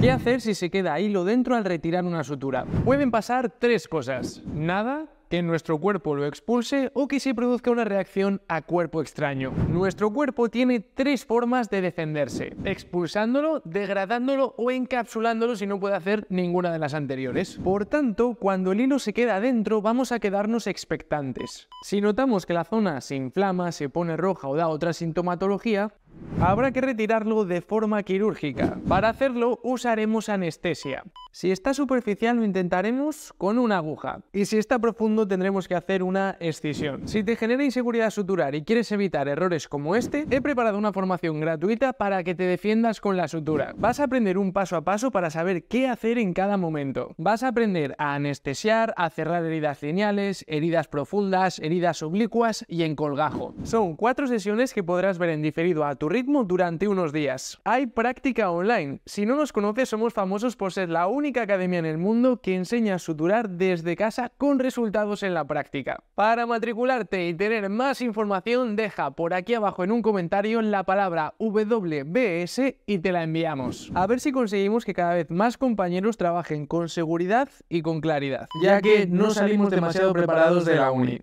¿Qué hacer si se queda hilo dentro al retirar una sutura? Pueden pasar tres cosas. Nada, que nuestro cuerpo lo expulse o que se produzca una reacción a cuerpo extraño. Nuestro cuerpo tiene tres formas de defenderse, expulsándolo, degradándolo o encapsulándolo si no puede hacer ninguna de las anteriores. Por tanto, cuando el hilo se queda dentro, vamos a quedarnos expectantes. Si notamos que la zona se inflama, se pone roja o da otra sintomatología, Habrá que retirarlo de forma quirúrgica. Para hacerlo usaremos anestesia. Si está superficial lo intentaremos con una aguja y si está profundo tendremos que hacer una escisión. Si te genera inseguridad suturar y quieres evitar errores como este, he preparado una formación gratuita para que te defiendas con la sutura. Vas a aprender un paso a paso para saber qué hacer en cada momento. Vas a aprender a anestesiar, a cerrar heridas lineales, heridas profundas, heridas oblicuas y en colgajo. Son cuatro sesiones que podrás ver en diferido a tu ritmo durante unos días. Hay práctica online. Si no nos conoces, somos famosos por ser la única academia en el mundo que enseña a suturar desde casa con resultados en la práctica. Para matricularte y tener más información, deja por aquí abajo en un comentario la palabra WBS y te la enviamos. A ver si conseguimos que cada vez más compañeros trabajen con seguridad y con claridad, ya que no salimos demasiado preparados de la uni.